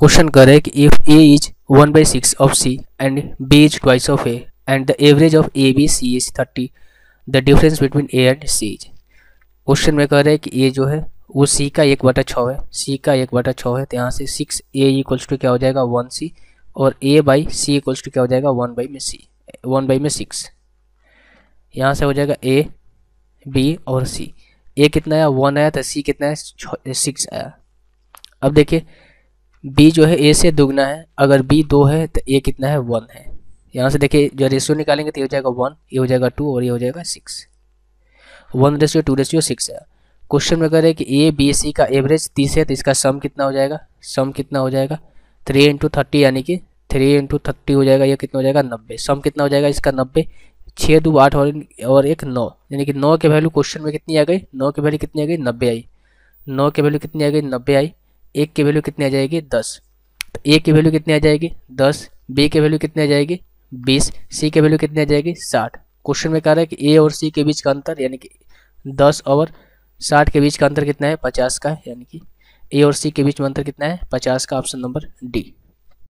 question कह रहे हैं कि if A is one by six of C and B is twice of A and the average of A B C is thirty the difference between A and C is question में कह रहे हैं कि ए जो है वो सी का एक बटा छः है सी का एक बटा छः है तो यहाँ से सिक्स ए इक्वल्स टू क्या हो जाएगा वन सी और A by C equals to क्या हो जाएगा वन बाई में सी वन बाई में सिक्स यहाँ से हो जाएगा ए बी और सी ए कितना आया वन आया तो सी कितना है सिक्स आया अब देखिए बी जो है ए से दुगना है अगर बी दो है तो ए कितना है वन है यहाँ से देखिए जो रेशियो निकालेंगे तो ये हो जाएगा वन ये हो जाएगा टू और ये हो जाएगा six one ratio two ratio six है क्वेश्चन में अगर है कि ए बी सी का एवरेज तीस है तो इसका सम कितना हो जाएगा सम कितना हो जाएगा थ्री इंटू थर्टी यानी कि थ्री इंटू थर्टी हो जाएगा यह कितना हो जाएगा नब्बे सम कितना हो जाएगा इसका नब्बे छः दो आठ और और एक नौ यानी कि नौ के वैल्यू क्वेश्चन में कितनी आ गई नौ की वैल्यू कितनी आ गई नब्बे आई नौ की वैल्यू कितनी आ गई नब्बे आई एक की वैल्यू कितनी आ जाएगी दस तो ए की वैल्यू कितनी आ जाएगी दस बी की वैल्यू कितनी आ जाएगी बीस सी की वैल्यू कितनी आ जाएगी साठ क्वेश्चन में कह रहा है कि ए और सी के बीच का अंतर यानी कि दस और साठ के बीच का अंतर कितना है पचास का यानी कि ए और सी के बीच में अंतर कितना है पचास का ऑप्शन नंबर डी